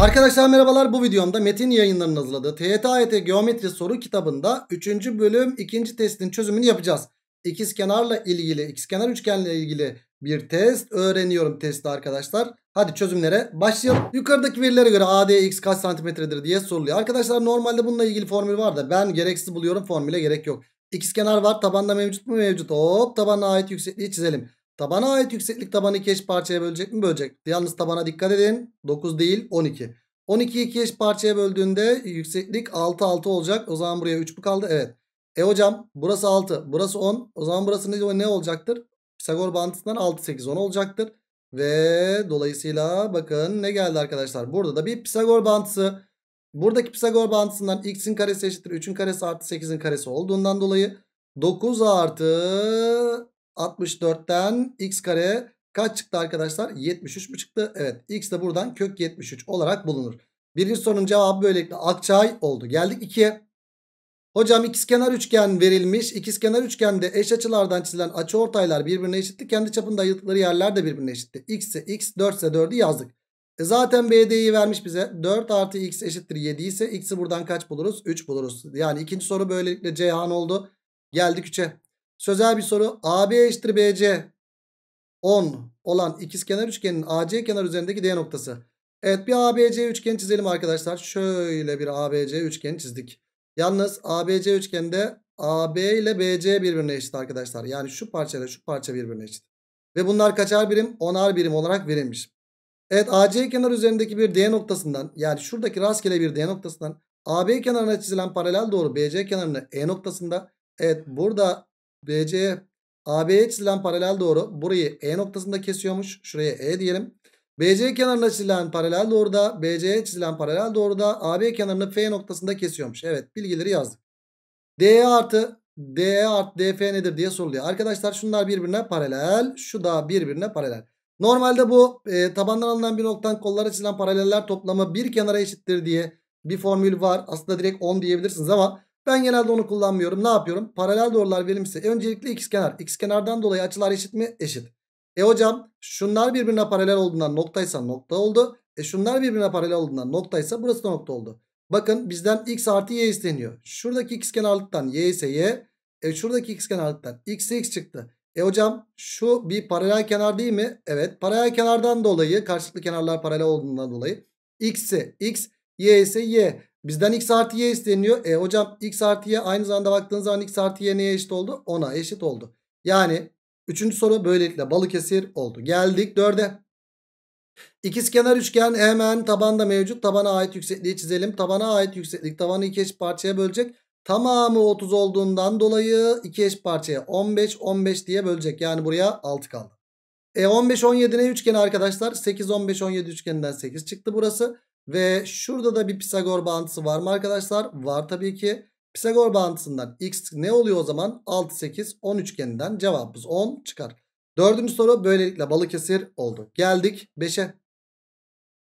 Arkadaşlar merhabalar bu videomda Metin yayınlarının hazırladığı TYT Geometri soru kitabında 3. bölüm 2. testin çözümünü yapacağız. İkiz kenarla ilgili, kenar üçgenle ilgili bir test öğreniyorum testi arkadaşlar. Hadi çözümlere başlayalım. Yukarıdaki verilere göre ADX kaç santimetredir diye soruluyor. Arkadaşlar normalde bununla ilgili formül var da ben gereksiz buluyorum formüle gerek yok. İkiz kenar var tabanda mevcut mu mevcut. Hop tabana ait yüksekliği çizelim. Tabana ait yükseklik tabanı 2 eş parçaya bölecek mi? Bölecek. Yalnız tabana dikkat edin. 9 değil 12. 12'yi 2 eş parçaya böldüğünde yükseklik 6 6 olacak. O zaman buraya 3 mü kaldı? Evet. E hocam burası 6. Burası 10. O zaman burası ne olacaktır? Pisagor bağıntısından 6 8 10 olacaktır. Ve dolayısıyla bakın ne geldi arkadaşlar. Burada da bir Pisagor bağıntısı. Buradaki Pisagor bağıntısından x'in karesi eşittir 3'ün karesi artı 8'in karesi olduğundan dolayı 9 artı 64'ten x kare kaç çıktı arkadaşlar? 73 mi çıktı? Evet x de buradan kök 73 olarak bulunur. Birinci sorunun cevabı böylelikle akçay oldu. Geldik 2'ye. Hocam ikizkenar üçgen verilmiş. İkizkenar üçgende eş açılardan çizilen açı ortaylar birbirine eşitti. Kendi çapında ayırdıkları yerler de birbirine eşitti. X ise X, 4 ise 4'ü yazdık. E zaten BD'yi vermiş bize. 4 artı X eşittir 7 ise X'i buradan kaç buluruz? 3 buluruz. Yani ikinci soru böylelikle Ceyhan oldu. Geldik 3'e. Sözel bir soru. AB eşittir BC 10 olan ikizkenar üçgenin AC kenar üzerindeki D noktası. Evet bir ABC üçgen çizelim arkadaşlar. Şöyle bir ABC üçgen çizdik. Yalnız ABC üçgende AB ile BC birbirine eşit arkadaşlar. Yani şu parça şu parça birbirine eşit. Ve bunlar kaçar birim? Onar birim olarak verilmiş. Evet AC kenar üzerindeki bir D noktasından yani şuradaki rastgele bir D noktasından AB kenarına çizilen paralel doğru BC kenarına E noktasında. Evet burada BC, AB'ye çizilen paralel doğru burayı E noktasında kesiyormuş. Şuraya E diyelim. BC kenarına çizilen paralel doğru da BC'ye çizilen paralel doğru da AB kenarını F noktasında kesiyormuş. Evet bilgileri yazdık. DE artı DE artı DF nedir diye soruluyor. Arkadaşlar şunlar birbirine paralel. Şu da birbirine paralel. Normalde bu e, tabandan alınan bir noktan kollara çizilen paraleller toplamı bir kenara eşittir diye bir formül var. Aslında direkt 10 diyebilirsiniz ama ben genelde onu kullanmıyorum. Ne yapıyorum? Paralel doğrular verilmişse öncelikle x kenar. X kenardan dolayı açılar eşit mi? Eşit. E hocam şunlar birbirine paralel olduğundan noktaysa nokta oldu. E şunlar birbirine paralel olduğundan noktaysa burası da nokta oldu. Bakın bizden x artı y isteniyor. Şuradaki x kenarlıktan y ise y. E şuradaki x kenarlıktan x x çıktı. E hocam şu bir paralel kenar değil mi? Evet paralel kenardan dolayı karşılıklı kenarlar paralel olduğundan dolayı x ise x y ise y. Bizden x artı y isteniyor. E hocam x artı y aynı zamanda baktığınız zaman x artı y neye eşit oldu? 10'a eşit oldu. Yani üçüncü soru böylelikle Balıkesir oldu. Geldik 4'e. İkizkenar üçgen hemen tabanda mevcut. Tabana ait yüksekliği çizelim. Tabana ait yükseklik tabanı iki eş parçaya bölecek. Tamamı 30 olduğundan dolayı iki eş parçaya 15 15 diye bölecek. Yani buraya 6 kaldı. E 15 17 ne üçgeni arkadaşlar? 8 15 17 üçgeninden 8 çıktı burası. Ve şurada da bir Pisagor bağıntısı var mı arkadaşlar? Var tabii ki. Pisagor bağıntısından x ne oluyor o zaman? 6, 8, 10 üçgeninden cevabımız 10 çıkar. Dördüncü soru böylelikle Balıkesir oldu. Geldik 5'e.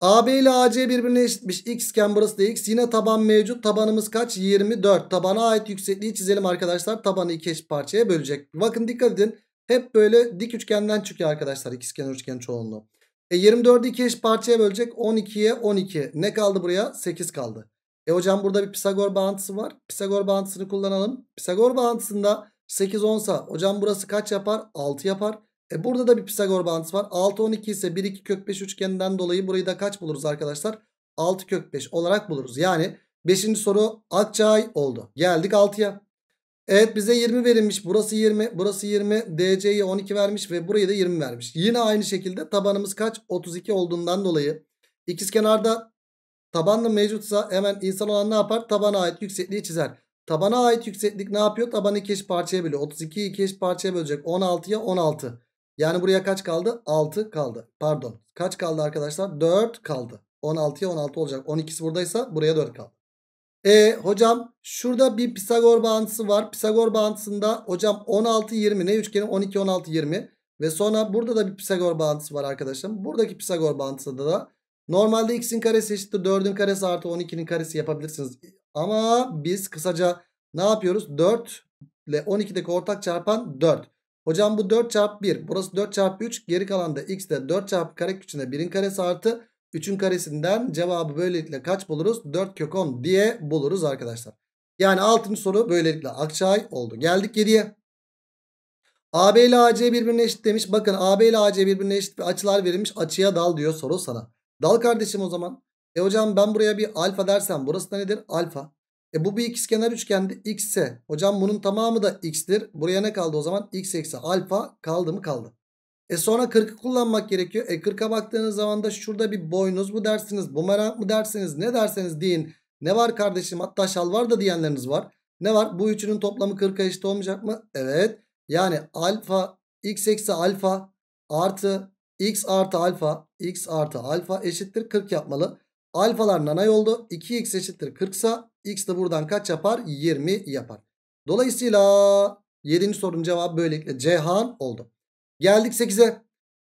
AB ile AC birbirine eşitmiş. X iken burası da X. Yine taban mevcut. Tabanımız kaç? 24. Tabana ait yüksekliği çizelim arkadaşlar. Tabanı iki eşit parçaya bölecek. Bakın dikkat edin. Hep böyle dik üçgenden çıkıyor arkadaşlar. İkizkenar üçgen çoğunluğu. E 24'ü 2 eş parçaya bölecek 12'ye 12. Ne kaldı buraya? 8 kaldı. E hocam burada bir Pisagor bağıntısı var. Pisagor bağıntısını kullanalım. Pisagor bağıntısında 8 10 sa hocam burası kaç yapar? 6 yapar. E burada da bir Pisagor bağıntısı var. 6 12 ise 1 2 kök 5 üçgeninden dolayı burayı da kaç buluruz arkadaşlar? 6 kök 5 olarak buluruz. Yani 5. soru Akçay oldu. Geldik 6'ya. Evet bize 20 verilmiş. Burası 20. Burası 20. DC'ye 12 vermiş ve buraya da 20 vermiş. Yine aynı şekilde tabanımız kaç? 32 olduğundan dolayı ikizkenarda tabanla mevcutsa hemen insan olan ne yapar? Tabana ait yüksekliği çizer. Tabana ait yükseklik ne yapıyor? Tabanı iki eş parçaya bölüyor. 32 iki eş parçaya bölecek. 16'ya 16. Yani buraya kaç kaldı? 6 kaldı. Pardon. Kaç kaldı arkadaşlar? 4 kaldı. 16'ya 16 olacak. 12'si buradaysa buraya 4 kaldı. E hocam şurada bir Pisagor bağıntısı var. Pisagor bağıntısında hocam 16 20 ne üçgenin 12 16 20 ve sonra burada da bir Pisagor bağıntısı var arkadaşım. Buradaki Pisagor bağıntısında da normalde x'in karesi eşittir 4'ün karesi artı 12'nin karesi yapabilirsiniz. Ama biz kısaca ne yapıyoruz? 4 ile 12'deki ortak çarpan 4. Hocam bu 4 çarpı 1. Burası 4 çarpı 3. Geri kalan da x de 4 çarpı kare küçüğünde 1'in karesi artı 3'ün karesinden cevabı böylelikle kaç buluruz? 4 kök 10 diye buluruz arkadaşlar. Yani 6. soru böylelikle akçay oldu. Geldik 7'ye. AB ile AC birbirine eşit demiş. Bakın AB ile AC birbirine eşit bir açılar verilmiş. Açıya dal diyor soru sana. Dal kardeşim o zaman. E hocam ben buraya bir alfa dersem burası da nedir? Alfa. E bu bir ikizkenar üçgende x ise hocam bunun tamamı da x'tir. Buraya ne kaldı o zaman? x eksi alfa kaldı mı kaldı. E sonra 40'ı kullanmak gerekiyor. E 40'a baktığınız zaman da şurada bir boynuz mu dersiniz, bumerang mı dersiniz, ne derseniz deyin. Ne var kardeşim hatta şal var da diyenleriniz var. Ne var? Bu üçünün toplamı 40'a eşit olmayacak mı? Evet. Yani alfa x eksi alfa artı x artı alfa x artı alfa eşittir 40 yapmalı. Alfalar nanay oldu. 2x eşittir 40 sa x de buradan kaç yapar? 20 yapar. Dolayısıyla 7. sorunun cevabı böylelikle Cihan oldu. Geldik 8'e.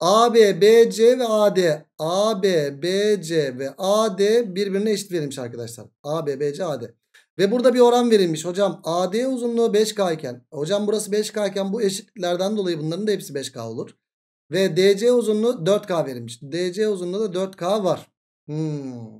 AB, BC ve AD. AB, BC ve AD birbirine eşit verilmiş arkadaşlar. AB, BC, AD. Ve burada bir oran verilmiş. Hocam AD uzunluğu 5K iken. Hocam burası 5K iken bu eşitlerden dolayı bunların da hepsi 5K olur. Ve DC uzunluğu 4K verilmiş. DC uzunluğu da 4K var. Hmm.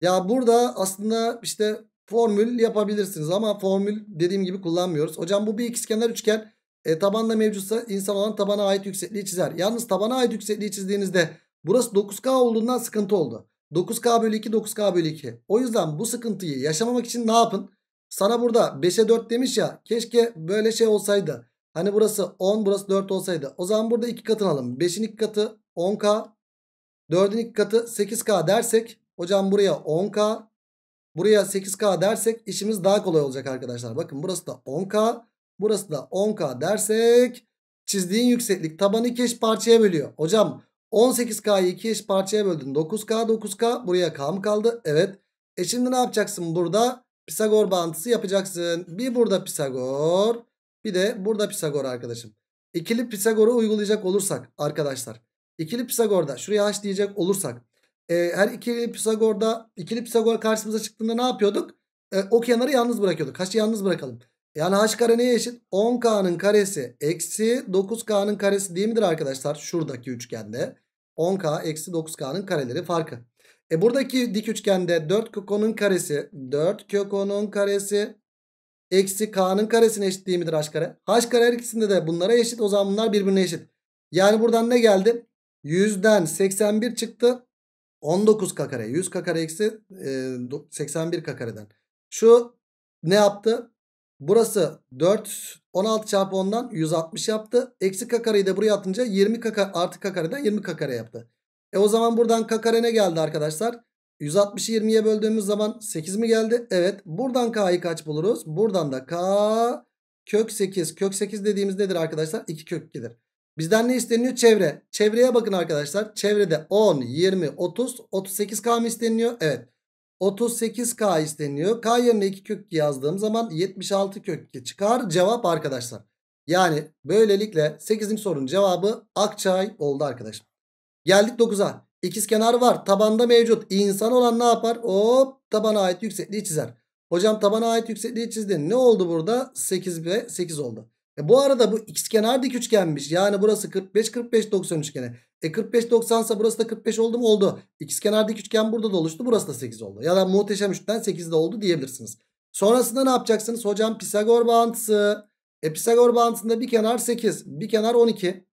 Ya burada aslında işte formül yapabilirsiniz ama formül dediğim gibi kullanmıyoruz. Hocam bu bir ikizkenar üçgen. E, taban mevcutsa insan olan tabana ait yüksekliği çizer. Yalnız tabana ait yüksekliği çizdiğinizde burası 9K olduğundan sıkıntı oldu. 9K bölü 2 9K bölü 2. O yüzden bu sıkıntıyı yaşamamak için ne yapın? Sana burada 5'e 4 demiş ya keşke böyle şey olsaydı. Hani burası 10 burası 4 olsaydı. O zaman burada 2 katını alalım. 5'in 2 katı 10K. 4'ün 2 katı 8K dersek. Hocam buraya 10K. Buraya 8K dersek işimiz daha kolay olacak arkadaşlar. Bakın burası da 10K. Burası da 10K dersek çizdiğin yükseklik tabanı iki eş parçaya bölüyor. Hocam 18K'yı iki eş parçaya böldün. 9K 9K buraya K mı kaldı? Evet. E şimdi ne yapacaksın burada? Pisagor bağıntısı yapacaksın. Bir burada Pisagor bir de burada Pisagor arkadaşım. İkili Pisagor'u uygulayacak olursak arkadaşlar. İkili Pisagor'da şuraya H diyecek olursak. E, her ikili Pisagor'da ikili Pisagor karşımıza çıktığında ne yapıyorduk? E, o kenarı yalnız bırakıyorduk. H'ı yalnız bırakalım. Yani h kare neye eşit? 10k'nın karesi eksi 9k'nın karesi değil midir arkadaşlar? Şuradaki üçgende. 10k eksi 9k'nın kareleri farkı. E buradaki dik üçgende 4 kök karesi 4 kök 10'un karesi eksi k'nın karesine eşit değil midir h kare? h kare her ikisinde de bunlara eşit. O zaman bunlar birbirine eşit. Yani buradan ne geldi? 100'den 81 çıktı. 19k kare. 100k kare eksi e, 81k kareden. Şu ne yaptı? Burası 4 16 çarpı 10'dan 160 yaptı. Eksi kakareyi de buraya atınca 20 kaka artı kakareden 20 kakare yaptı. E o zaman buradan kakare ne geldi arkadaşlar? 160'ı 20'ye böldüğümüz zaman 8 mi geldi? Evet. Buradan k'yı kaç buluruz? Buradan da k kök 8. Kök 8 dediğimiz nedir arkadaşlar? 2 kök 2'dir. Bizden ne isteniyor? Çevre. Çevreye bakın arkadaşlar. Çevrede 10, 20, 30, 38 k mı isteniyor? Evet. 38K isteniyor. K yerine 2 kök yazdığım zaman 76 kök çıkar. Cevap arkadaşlar. Yani böylelikle 8. sorunun cevabı Akçay oldu arkadaşlar. Geldik 9'a. İkizkenar var. Tabanda mevcut. İnsan olan ne yapar? Hop tabana ait yüksekliği çizer. Hocam tabana ait yüksekliği çizdi Ne oldu burada? 8 ve 8 oldu. E bu arada bu x kenar dik üçgenmiş. Yani burası 45 45 90 üçgeni. E 45 90 ise burası da 45 oldu mu? Oldu. X kenar dik üçgen burada da oluştu. Burası da 8 oldu. Ya da muhteşem üçten 8 de oldu diyebilirsiniz. Sonrasında ne yapacaksınız? Hocam Pisagor bağıntısı. E Pisagor bağıntısında bir kenar 8, bir kenar 12.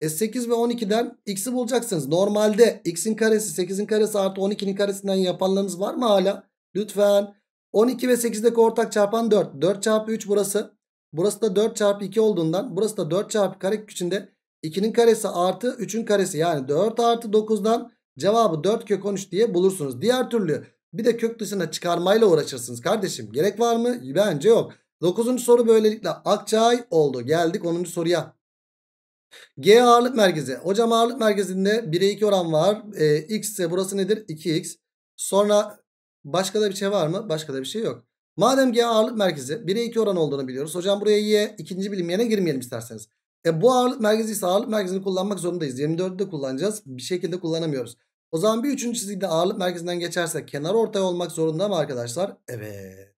E 8 ve 12'den x'i bulacaksınız. Normalde x'in karesi 8'in karesi artı 12'nin karesinden yapanlarınız var mı hala? Lütfen. 12 ve 8'deki ortak çarpan 4. 4 çarpı 3 burası. Burası da 4 çarpı 2 olduğundan burası da 4 çarpı kare içinde 2'nin karesi artı 3'ün karesi yani 4 artı 9'dan cevabı 4 kök 13 diye bulursunuz. Diğer türlü bir de kök dışına çıkarmayla uğraşırsınız kardeşim. Gerek var mı? Bence yok. 9. soru böylelikle Akçay oldu. Geldik 10. soruya. G ağırlık merkezi. Hocam ağırlık merkezinde 1'e 2 oran var. Ee, X ise burası nedir? 2X. Sonra başka da bir şey var mı? Başka da bir şey yok. Madem G ağırlık merkezi 1'e 2 oran olduğunu biliyoruz. Hocam buraya Y ikinci bilinmeyene girmeyelim isterseniz. E bu ağırlık merkezi ise ağırlık merkezini kullanmak zorundayız. 24'ü de kullanacağız. Bir şekilde kullanamıyoruz. O zaman bir üçüncü çizgide ağırlık merkezinden geçerse kenar ortay olmak zorunda mı arkadaşlar? Evet.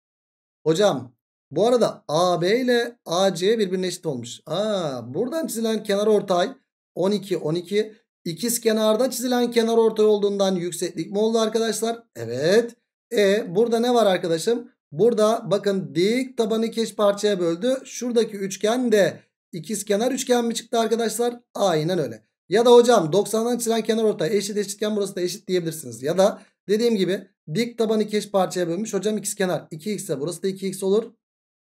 Hocam bu arada AB ile AC birbirine eşit olmuş. Aa, buradan çizilen kenar ortay 12 12 İkiz kenarda çizilen kenar ortay olduğundan yükseklik mi oldu arkadaşlar? Evet. E burada ne var arkadaşım? Burada bakın dik tabanı keş parçaya böldü. Şuradaki üçgen de ikizkenar üçgen mi çıktı arkadaşlar? Aynen öyle. Ya da hocam 90'dan çizilen kenar orta eşit eşitken burası da eşit diyebilirsiniz. Ya da dediğim gibi dik tabanı keş parçaya bölmüş. Hocam ikizkenar 2x ise burası da 2x olur.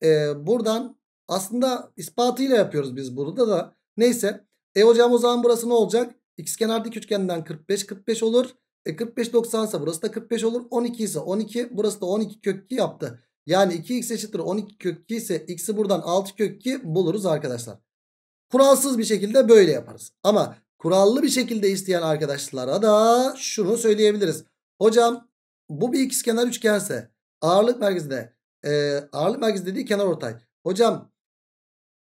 Ee, buradan aslında ispatıyla yapıyoruz biz burada da. Neyse. E hocam o zaman burası ne olacak? x İkizkenar dik üçgenden 45 45 olur. E 45 90 ise burası da 45 olur. 12 ise 12 burası da 12 kök 2 yaptı. Yani 2x eşittir 12 kök 2 ise x'i buradan 6 kök 2 buluruz arkadaşlar. Kuralsız bir şekilde böyle yaparız. Ama kurallı bir şekilde isteyen arkadaşlara da şunu söyleyebiliriz. Hocam bu bir ikizkenar üçgense ağırlık merkezinde e, ağırlık merkezi dediği kenar ortay. Hocam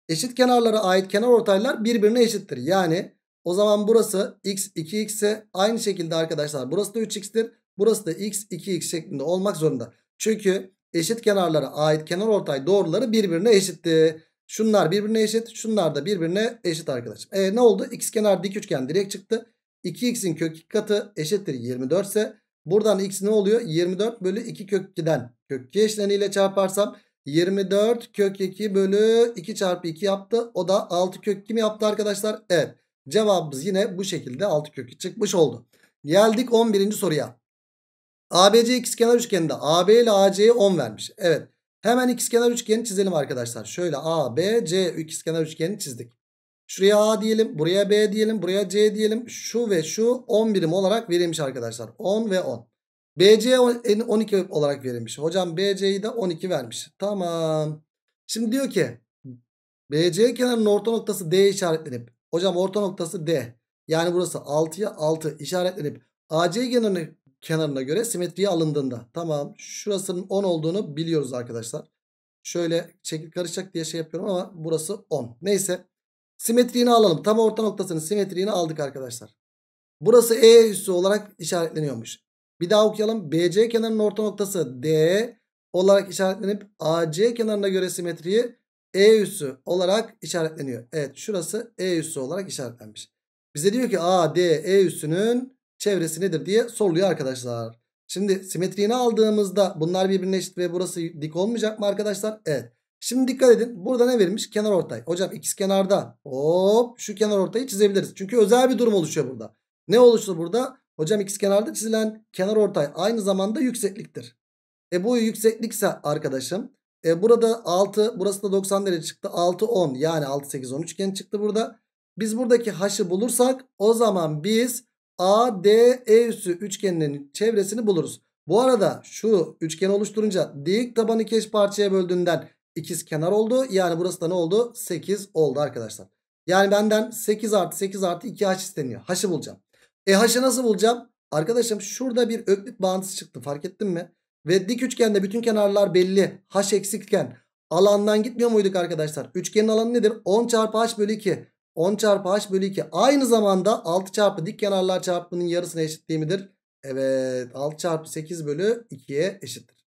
eşit kenarlara ait kenar ortaylar birbirine eşittir. Yani o zaman burası x 2x ise aynı şekilde arkadaşlar burası da 3x'tir. Burası da x 2x şeklinde olmak zorunda. Çünkü eşit kenarlara ait kenar ortay doğruları birbirine eşitti. Şunlar birbirine eşit. Şunlar da birbirine eşit arkadaşım. E ne oldu? X kenar dik üçgen direkt çıktı. 2x'in kök 2 katı eşittir 24 ise buradan x ne oluyor? 24 bölü 2 kök 2'den kök 2 eşleniyle çarparsam 24 kök 2 bölü 2 çarpı 2 yaptı. O da 6 kök 2 mi yaptı arkadaşlar? Evet. Cevabımız yine bu şekilde 6 kökü çıkmış oldu. Geldik 11. soruya. ABC ikizkenar üçgeninde AB ile AC'ye 10 vermiş. Evet. Hemen ikizkenar üçgeni çizelim arkadaşlar. Şöyle ABC ikizkenar üçgeni çizdik. Şuraya A diyelim, buraya B diyelim, buraya C diyelim. Şu ve şu 10 birim olarak verilmiş arkadaşlar. 10 ve 10. BC 12 olarak verilmiş. Hocam BC'yi de 12 vermiş. Tamam. Şimdi diyor ki BC kenarının orta noktası D işaretlenip Hocam orta noktası D. Yani burası 6'ya 6 işaretlenip AC kenarını kenarına göre simetriye alındığında. Tamam şurasının 10 olduğunu biliyoruz arkadaşlar. Şöyle şekil karışacak diye şey yapıyorum ama burası 10. Neyse simetriğini alalım. Tam orta noktasının simetriğini aldık arkadaşlar. Burası E üssü olarak işaretleniyormuş. Bir daha okuyalım. BC kenarının orta noktası D olarak işaretlenip AC kenarına göre simetriyi e üssü olarak işaretleniyor. Evet şurası E üssü olarak işaretlenmiş. Bize diyor ki a, d, E üssünün çevresi nedir diye soruluyor arkadaşlar. Şimdi simetriğini aldığımızda bunlar birbirine eşit ve burası dik olmayacak mı arkadaşlar? Evet. Şimdi dikkat edin. Burada ne verilmiş? Kenar ortay. Hocam ikiz kenarda hop şu kenar ortayı çizebiliriz. Çünkü özel bir durum oluşuyor burada. Ne oluştu burada? Hocam ikiz kenarda çizilen kenar ortay aynı zamanda yüksekliktir. E bu yükseklikse arkadaşım e, burada 6 burası da 90 derece çıktı. 6 10 yani 6 8 10 üçgen çıktı burada. Biz buradaki haşı bulursak o zaman biz ADE üssü üçgeninin çevresini buluruz. Bu arada şu üçgen oluşturunca dik tabanı iki parçaya böldüğünden ikiz kenar oldu. Yani burası da ne oldu? 8 oldu arkadaşlar. Yani benden 8 artı 8 artı 2 haş isteniyor. Haşı bulacağım. E haşı nasıl bulacağım? Arkadaşım şurada bir öklit bağıntısı çıktı fark ettin mi? Ve dik üçgende bütün kenarlar belli. H eksikken alandan gitmiyor muyduk arkadaşlar? Üçgenin alanı nedir? 10 çarpı H bölü 2. 10 çarpı H bölü 2. Aynı zamanda 6 çarpı dik kenarlar çarpımının yarısına eşitliği midir? Evet 6 çarpı 8 bölü 2'ye eşittir.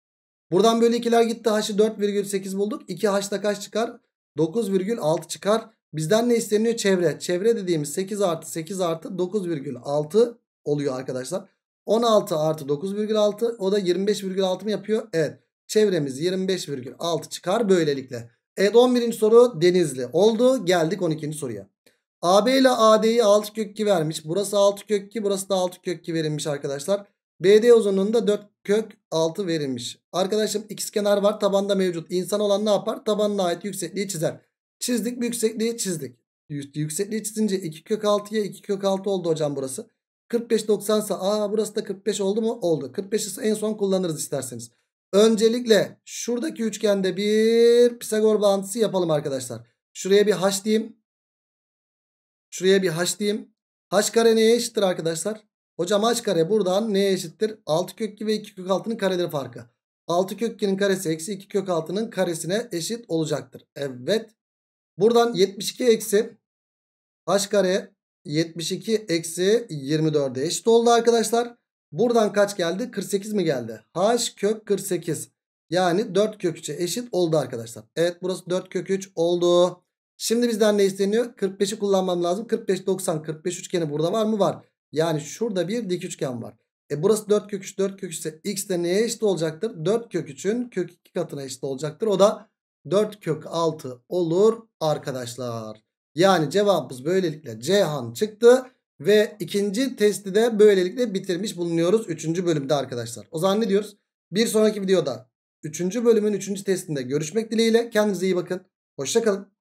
Buradan bölü 2'ler gitti. H'ı 4,8 bulduk. 2 H'da kaç çıkar? 9,6 çıkar. Bizden ne isteniyor? Çevre. Çevre dediğimiz 8 artı 8 artı 9,6 oluyor arkadaşlar. 16 artı 9,6 o da 25,6 mı yapıyor? Evet. Çevremiz 25,6 çıkar böylelikle. Evet 11. soru Denizli oldu. Geldik 12. soruya. AB ile AD'yi 6 kök 2 vermiş. Burası 6 kök 2 burası da 6 kök 2 verilmiş arkadaşlar. BD uzunluğunda 4 kök 6 verilmiş. Arkadaşım kenar var tabanda mevcut. İnsan olan ne yapar? Tabanına ait yüksekliği çizer. Çizdik bir yüksekliği çizdik. Yüksekliği çizince 2 kök 6'ya 2 kök 6 oldu hocam burası. 45 90 ise aa burası da 45 oldu mu? Oldu. 45'i en son kullanırız isterseniz. Öncelikle şuradaki üçgende bir Pisagor bağıntısı yapalım arkadaşlar. Şuraya bir h diyeyim. Şuraya bir h diyeyim. H kare neye eşittir arkadaşlar? Hocam h kare buradan neye eşittir? 6 kök 2 ve 2 kök 6'nın kareleri farkı. 6 kök 2'nin karesi eksi 2 kök 6'nın karesine eşit olacaktır. Evet. Buradan 72 eksi h kare 72 eksi 24'e eşit oldu arkadaşlar. Buradan kaç geldi? 48 mi geldi? H kök 48. Yani 4 kök 3'e eşit oldu arkadaşlar. Evet burası 4 kök 3 oldu. Şimdi bizden ne isteniyor? 45'i kullanmam lazım. 45 90 45 üçgeni burada var mı? Var. Yani şurada bir dik üçgen var. E burası 4 kök 3 4 kök 3 ise x de neye eşit olacaktır? 4 kök 3'ün kök 2 katına eşit olacaktır. O da 4 kök 6 olur arkadaşlar. Yani cevabımız böylelikle Cihan çıktı. Ve ikinci testi de böylelikle bitirmiş bulunuyoruz. Üçüncü bölümde arkadaşlar. O zaman ne diyoruz? Bir sonraki videoda üçüncü bölümün üçüncü testinde görüşmek dileğiyle. Kendinize iyi bakın. Hoşçakalın.